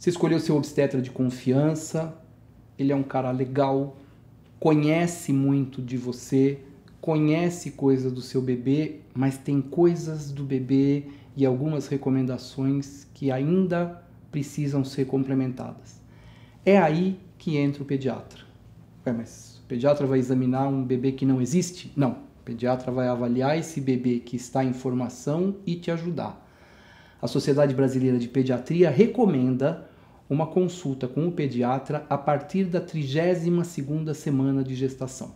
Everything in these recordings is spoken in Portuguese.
Você escolheu seu obstetra de confiança, ele é um cara legal, conhece muito de você, conhece coisas do seu bebê, mas tem coisas do bebê e algumas recomendações que ainda precisam ser complementadas. É aí que entra o pediatra. mas o pediatra vai examinar um bebê que não existe? Não. O pediatra vai avaliar esse bebê que está em formação e te ajudar. A Sociedade Brasileira de Pediatria recomenda uma consulta com o pediatra a partir da 32ª semana de gestação.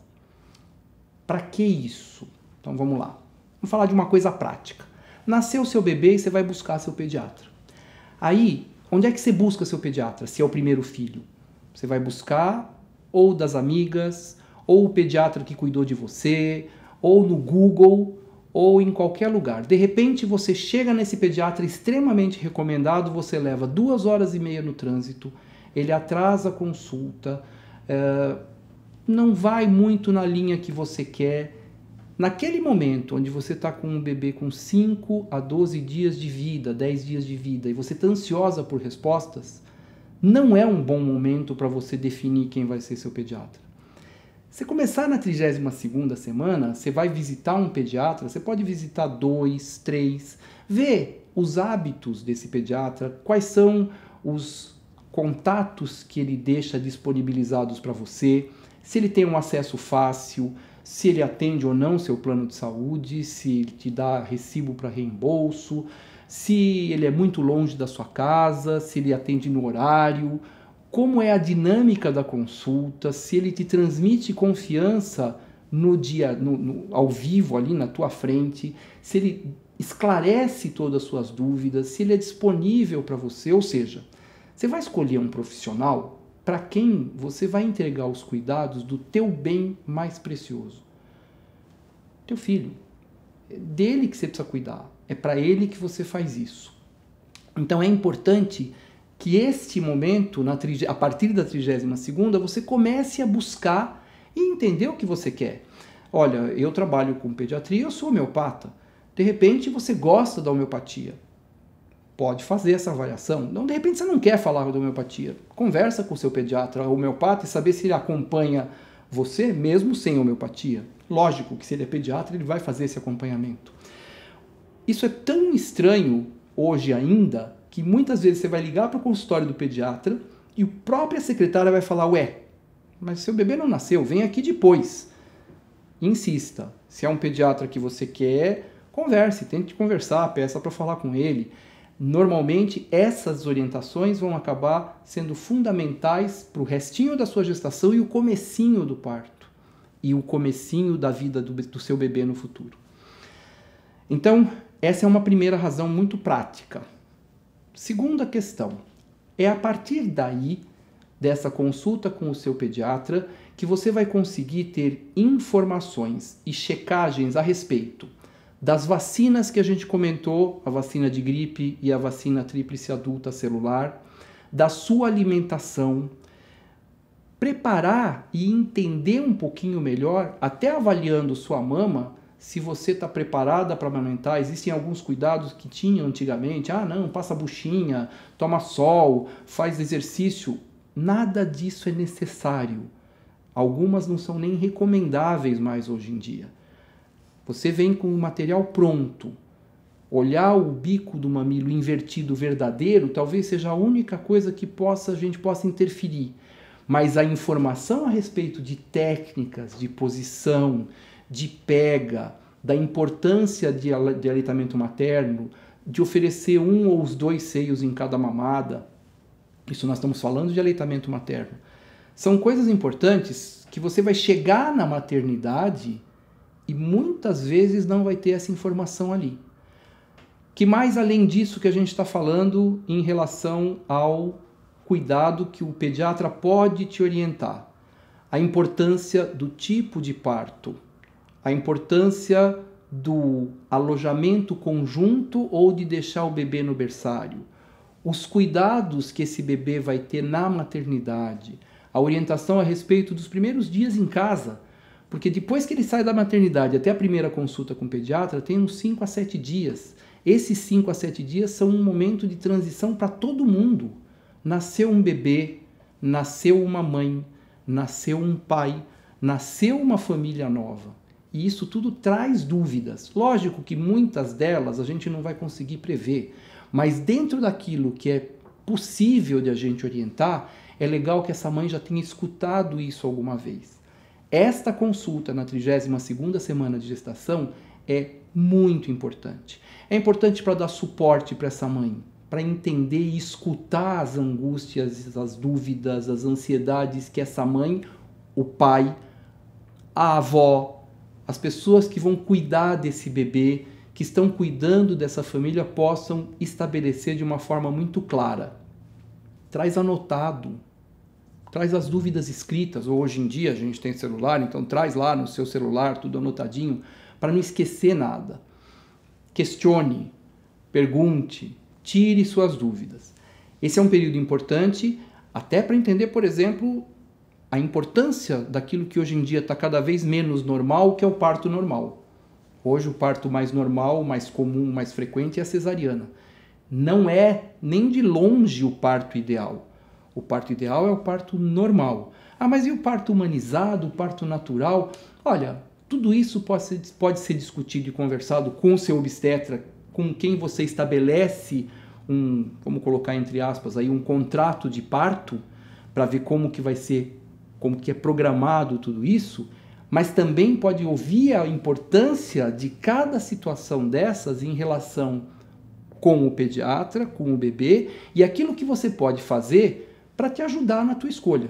Para que isso? Então vamos lá. Vamos falar de uma coisa prática. Nasceu seu bebê e você vai buscar seu pediatra. Aí, onde é que você busca seu pediatra se é o primeiro filho? Você vai buscar ou das amigas, ou o pediatra que cuidou de você, ou no Google, ou em qualquer lugar. De repente você chega nesse pediatra extremamente recomendado, você leva duas horas e meia no trânsito, ele atrasa a consulta, é, não vai muito na linha que você quer. Naquele momento onde você está com um bebê com 5 a 12 dias de vida, 10 dias de vida, e você está ansiosa por respostas, não é um bom momento para você definir quem vai ser seu pediatra. Você começar na 32 semana, você vai visitar um pediatra, você pode visitar dois, três, ver os hábitos desse pediatra, quais são os contatos que ele deixa disponibilizados para você, se ele tem um acesso fácil, se ele atende ou não seu plano de saúde, se ele te dá recibo para reembolso, se ele é muito longe da sua casa, se ele atende no horário, como é a dinâmica da consulta, se ele te transmite confiança no dia, no, no, ao vivo ali na tua frente, se ele esclarece todas as suas dúvidas, se ele é disponível para você, ou seja, você vai escolher um profissional para quem você vai entregar os cuidados do teu bem mais precioso. Teu filho. É dele que você precisa cuidar. É para ele que você faz isso. Então é importante que este momento, na, a partir da 32 você comece a buscar e entender o que você quer. Olha, eu trabalho com pediatria, eu sou homeopata. De repente você gosta da homeopatia. Pode fazer essa avaliação. Não, de repente você não quer falar da homeopatia. Conversa com o seu pediatra homeopata e saber se ele acompanha você mesmo sem homeopatia. Lógico que se ele é pediatra, ele vai fazer esse acompanhamento. Isso é tão estranho hoje ainda que muitas vezes você vai ligar para o consultório do pediatra e o própria secretária vai falar: Ué, mas seu bebê não nasceu, vem aqui depois. Insista. Se é um pediatra que você quer, converse, tente conversar, peça para falar com ele. Normalmente, essas orientações vão acabar sendo fundamentais para o restinho da sua gestação e o comecinho do parto e o comecinho da vida do, do seu bebê no futuro. Então, essa é uma primeira razão muito prática. Segunda questão: é a partir daí, dessa consulta com o seu pediatra, que você vai conseguir ter informações e checagens a respeito das vacinas que a gente comentou, a vacina de gripe e a vacina tríplice adulta celular, da sua alimentação, preparar e entender um pouquinho melhor, até avaliando sua mama, se você está preparada para amamentar, existem alguns cuidados que tinham antigamente. Ah, não, passa buchinha, toma sol, faz exercício. Nada disso é necessário. Algumas não são nem recomendáveis mais hoje em dia. Você vem com o material pronto. Olhar o bico do mamilo invertido verdadeiro talvez seja a única coisa que possa a gente possa interferir. Mas a informação a respeito de técnicas, de posição, de pega, da importância de, de aleitamento materno, de oferecer um ou os dois seios em cada mamada. Isso nós estamos falando de aleitamento materno. São coisas importantes que você vai chegar na maternidade e muitas vezes não vai ter essa informação ali. Que mais além disso que a gente está falando em relação ao cuidado que o pediatra pode te orientar, a importância do tipo de parto, a importância do alojamento conjunto ou de deixar o bebê no berçário, os cuidados que esse bebê vai ter na maternidade, a orientação a respeito dos primeiros dias em casa, porque depois que ele sai da maternidade até a primeira consulta com o pediatra, tem uns 5 a 7 dias. Esses 5 a 7 dias são um momento de transição para todo mundo. Nasceu um bebê, nasceu uma mãe, nasceu um pai, nasceu uma família nova. E isso tudo traz dúvidas. Lógico que muitas delas a gente não vai conseguir prever, mas dentro daquilo que é possível de a gente orientar, é legal que essa mãe já tenha escutado isso alguma vez. Esta consulta na 32ª semana de gestação é muito importante. É importante para dar suporte para essa mãe, para entender e escutar as angústias, as dúvidas, as ansiedades que essa mãe, o pai, a avó, as pessoas que vão cuidar desse bebê, que estão cuidando dessa família, possam estabelecer de uma forma muito clara. Traz anotado, traz as dúvidas escritas. Hoje em dia a gente tem celular, então traz lá no seu celular tudo anotadinho para não esquecer nada. Questione, pergunte, tire suas dúvidas. Esse é um período importante até para entender, por exemplo, a importância daquilo que hoje em dia está cada vez menos normal, que é o parto normal. Hoje o parto mais normal, mais comum, mais frequente é a cesariana. Não é nem de longe o parto ideal. O parto ideal é o parto normal. Ah, mas e o parto humanizado, o parto natural? Olha, tudo isso pode ser, pode ser discutido e conversado com o seu obstetra, com quem você estabelece um, vamos colocar entre aspas aí, um contrato de parto para ver como que vai ser como que é programado tudo isso, mas também pode ouvir a importância de cada situação dessas em relação com o pediatra, com o bebê e aquilo que você pode fazer para te ajudar na tua escolha.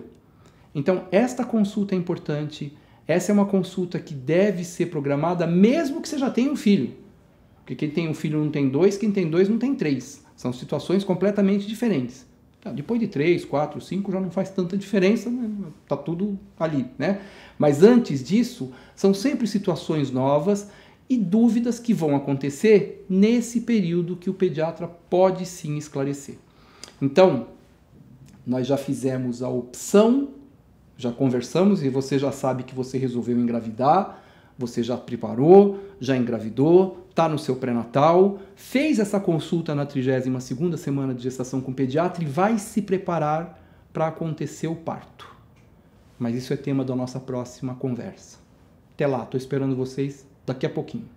Então, esta consulta é importante. Essa é uma consulta que deve ser programada, mesmo que você já tenha um filho. Porque quem tem um filho não tem dois, quem tem dois não tem três. São situações completamente diferentes. Ah, depois de 3, 4, 5 já não faz tanta diferença, está né? Tá tudo ali. Né? Mas antes disso, são sempre situações novas e dúvidas que vão acontecer nesse período que o pediatra pode sim esclarecer. Então, nós já fizemos a opção, já conversamos e você já sabe que você resolveu engravidar, você já preparou, já engravidou, está no seu pré-natal, fez essa consulta na 32 semana de gestação com o pediatra e vai se preparar para acontecer o parto. Mas isso é tema da nossa próxima conversa. Até lá, estou esperando vocês daqui a pouquinho.